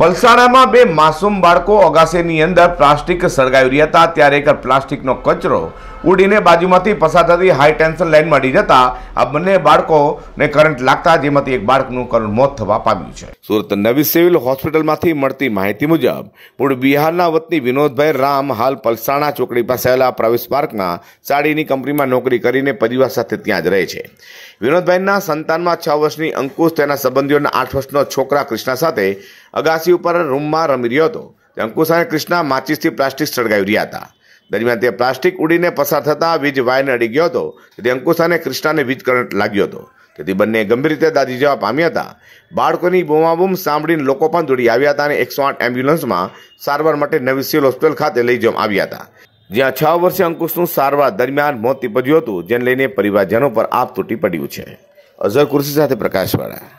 પલસાણામાં બે માસૂમ બાળકો અગાસીની અંદર પ્લાસ્ટિક સળગાવી રહ્યા હતા ત્યારે એક પ્લાસ્ટિકનો કચરો ઉડીને બાજુમાંથી પસાર થતી હાઈ ટેન્શન લાઇન મળી જતા આ બંને બાળકોને કરંટ લાગતા જેમાંથી એક બાળકનું કરંટ મોત થવા પામ્યું છે સુરત નવી સિવિલ હોસ્પિટલમાંથી મળતી માહિતી મુજબ મૂળ બિહારના વતની વિનોદભાઈ રામ હાલ પલસાણા ચોકડી પાસે આવેલા પ્રવેશ પાર્કના સાડીની કંપનીમાં નોકરી કરીને પરિવાર સાથે ત્યાં જ રહે છે વિનોદભાઈના સંતાનમાં છ વર્ષની અંકુશ તેના સંબંધીઓના આઠ વર્ષનો છોકરા કૃષ્ણ સાથે અગાસી માચી ઉપર રૂમમાં રમી રહ્યો હતો અંકુશ અને કૃષ્ણા માચીસથી પ્લાસ્ટિક સળગાવી રહ્યા હતા દરમિયાન તે પ્લાસ્ટિક ઉડીને પસાર થતાં વીજ વાયરને અડી ગયો હતો તેથી અંકુશ અને કૃષ્ણાને વીજ કરંટ લાગ્યો હતો તેથી બંને ગંભીર રીતે દાદી જવા પામ્યા હતા બાળકોની બૂમાબૂમ સાંભળીને લોકો પણ દોડી આવ્યા હતા અને એકસો આઠ એમ્બ્યુલન્સમાં સારવાર માટે નવી સિવિલ હોસ્પિટલ ખાતે લઈ જવામાં આવ્યા હતા જ્યાં છ વર્ષે અંકુશનું સારવાર દરમિયાન મોત નીપજ્યું હતું જેને લઈને પરિવારજનો પર આપ તૂટી પડ્યું છે અઝર કુર્સી સાથે પ્રકાશવાળા